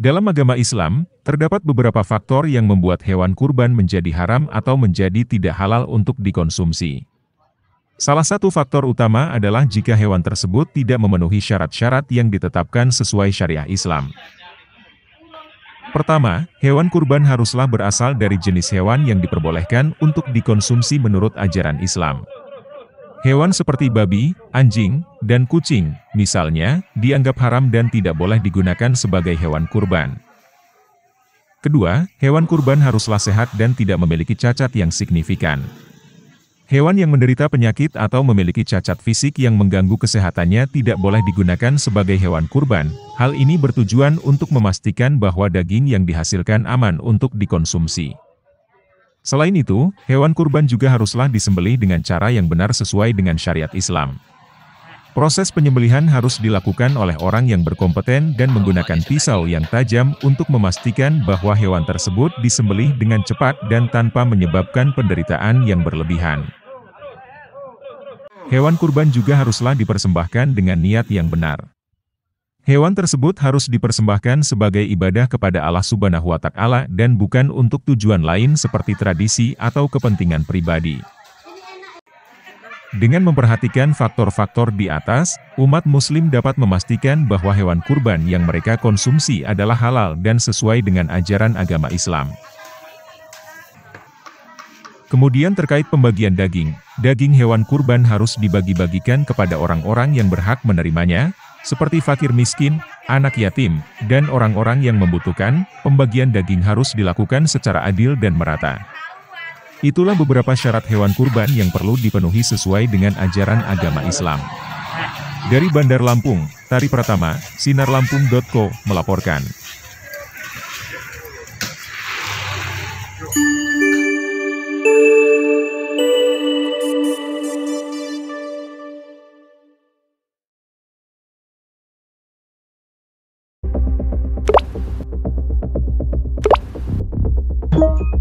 Dalam agama Islam, terdapat beberapa faktor yang membuat hewan kurban menjadi haram atau menjadi tidak halal untuk dikonsumsi. Salah satu faktor utama adalah jika hewan tersebut tidak memenuhi syarat-syarat yang ditetapkan sesuai syariah Islam. Pertama, hewan kurban haruslah berasal dari jenis hewan yang diperbolehkan untuk dikonsumsi menurut ajaran Islam. Hewan seperti babi, anjing, dan kucing, misalnya, dianggap haram dan tidak boleh digunakan sebagai hewan kurban. Kedua, hewan kurban haruslah sehat dan tidak memiliki cacat yang signifikan. Hewan yang menderita penyakit atau memiliki cacat fisik yang mengganggu kesehatannya tidak boleh digunakan sebagai hewan kurban. Hal ini bertujuan untuk memastikan bahwa daging yang dihasilkan aman untuk dikonsumsi. Selain itu, hewan kurban juga haruslah disembelih dengan cara yang benar sesuai dengan syariat Islam. Proses penyembelihan harus dilakukan oleh orang yang berkompeten dan menggunakan pisau yang tajam untuk memastikan bahwa hewan tersebut disembelih dengan cepat dan tanpa menyebabkan penderitaan yang berlebihan. Hewan kurban juga haruslah dipersembahkan dengan niat yang benar. Hewan tersebut harus dipersembahkan sebagai ibadah kepada Allah Subhanahu wa Ta'ala dan bukan untuk tujuan lain seperti tradisi atau kepentingan pribadi. Dengan memperhatikan faktor-faktor di atas, umat muslim dapat memastikan bahwa hewan kurban yang mereka konsumsi adalah halal dan sesuai dengan ajaran agama Islam. Kemudian terkait pembagian daging, daging hewan kurban harus dibagi-bagikan kepada orang-orang yang berhak menerimanya, seperti fakir miskin, anak yatim, dan orang-orang yang membutuhkan, pembagian daging harus dilakukan secara adil dan merata. Itulah beberapa syarat hewan kurban yang perlu dipenuhi sesuai dengan ajaran agama Islam. Dari Bandar Lampung, Tari Pratama, sinarlampung.co melaporkan. Thank you.